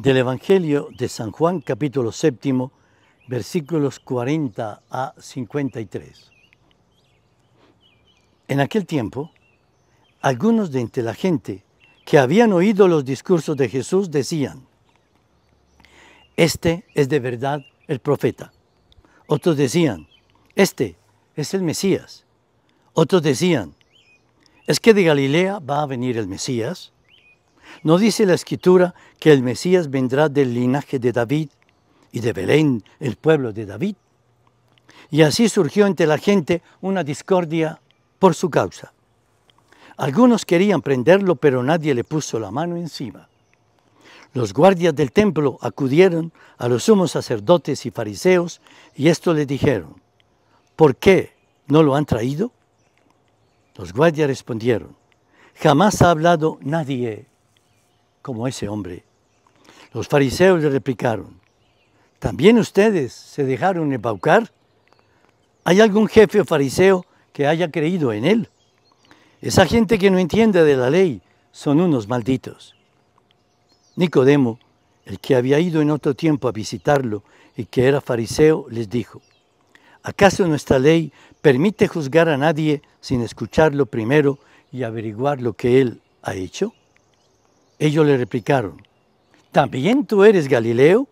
del Evangelio de San Juan capítulo séptimo, versículos 40 a 53. En aquel tiempo, algunos de entre la gente que habían oído los discursos de Jesús decían, Este es de verdad el profeta. Otros decían, Este es el Mesías. Otros decían, ¿es que de Galilea va a venir el Mesías? ¿No dice la escritura que el Mesías vendrá del linaje de David y de Belén, el pueblo de David? Y así surgió entre la gente una discordia por su causa. Algunos querían prenderlo, pero nadie le puso la mano encima. Los guardias del templo acudieron a los sumos sacerdotes y fariseos y esto le dijeron, ¿por qué no lo han traído? Los guardias respondieron, jamás ha hablado nadie como ese hombre. Los fariseos le replicaron, ¿también ustedes se dejaron embaucar? ¿Hay algún jefe o fariseo que haya creído en él? Esa gente que no entiende de la ley son unos malditos. Nicodemo, el que había ido en otro tiempo a visitarlo y que era fariseo, les dijo, ¿acaso nuestra ley permite juzgar a nadie sin escucharlo primero y averiguar lo que él ha hecho? Ellos le replicaron, ¿también tú eres Galileo?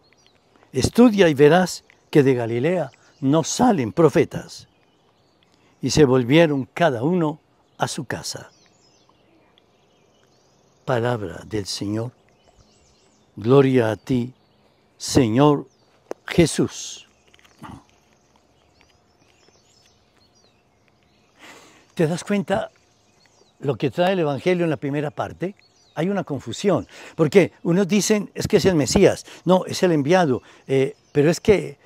Estudia y verás que de Galilea no salen profetas. Y se volvieron cada uno a su casa. Palabra del Señor. Gloria a ti, Señor Jesús. ¿Te das cuenta lo que trae el Evangelio en la primera parte? hay una confusión, porque unos dicen, es que es el Mesías, no, es el enviado, eh, pero es que,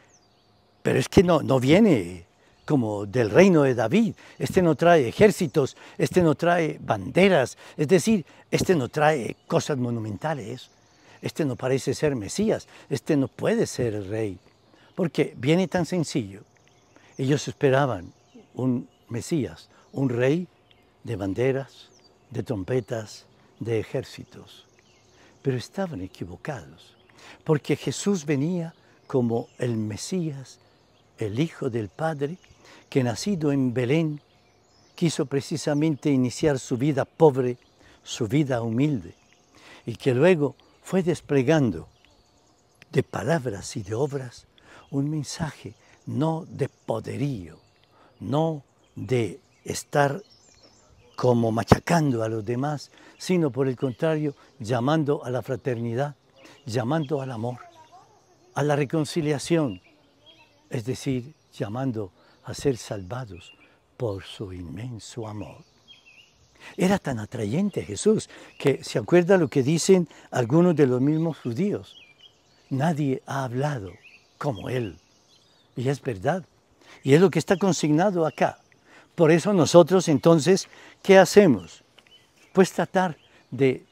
pero es que no, no viene como del reino de David, este no trae ejércitos, este no trae banderas, es decir, este no trae cosas monumentales, este no parece ser Mesías, este no puede ser el rey, porque viene tan sencillo. Ellos esperaban un Mesías, un rey de banderas, de trompetas, de ejércitos. Pero estaban equivocados, porque Jesús venía como el Mesías, el Hijo del Padre, que nacido en Belén, quiso precisamente iniciar su vida pobre, su vida humilde, y que luego fue desplegando de palabras y de obras un mensaje no de poderío, no de estar como machacando a los demás, sino por el contrario, llamando a la fraternidad, llamando al amor, a la reconciliación, es decir, llamando a ser salvados por su inmenso amor. Era tan atrayente Jesús que se acuerda lo que dicen algunos de los mismos judíos. Nadie ha hablado como Él. Y es verdad. Y es lo que está consignado acá. Por eso nosotros entonces, ¿qué hacemos? Pues tratar de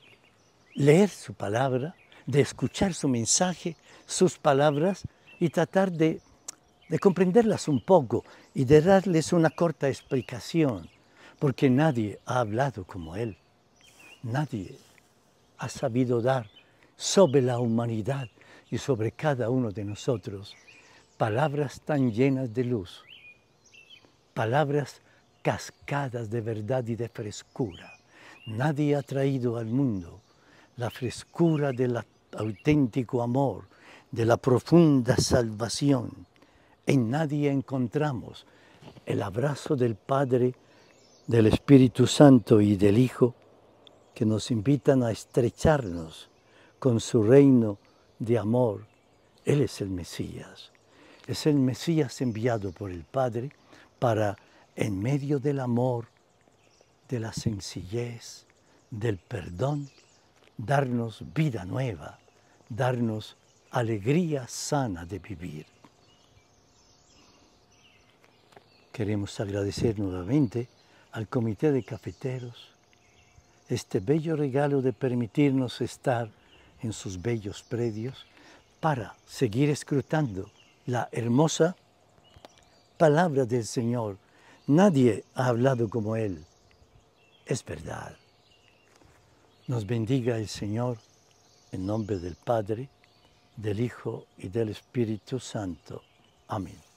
leer su palabra, de escuchar su mensaje, sus palabras y tratar de, comprenderlas un poco y de darles una corta explicación, porque nadie ha hablado como Él, nadie ha sabido dar sobre la humanidad y sobre cada uno de nosotros palabras tan llenas de luz, palabras cascadas de verdad y de frescura. Nadie ha traído al mundo la frescura del auténtico amor, de la profunda salvación. En nadie encontramos el abrazo del Padre, del Espíritu Santo y del Hijo, que nos invitan a estrecharnos con su reino de amor. Él es el Mesías. Es el Mesías enviado por el Padre para en medio del amor, de la sencillez, del perdón, darnos vida nueva, darnos alegría sana de vivir. Queremos agradecer nuevamente al Comité de Cafeteros este bello regalo de permitirnos estar en sus bellos predios para seguir escrutando la hermosa palabra del Señor Nadie ha hablado como Él. Es verdad. Nos bendiga el Señor en nombre del Padre, del Hijo y del Espíritu Santo. Amén.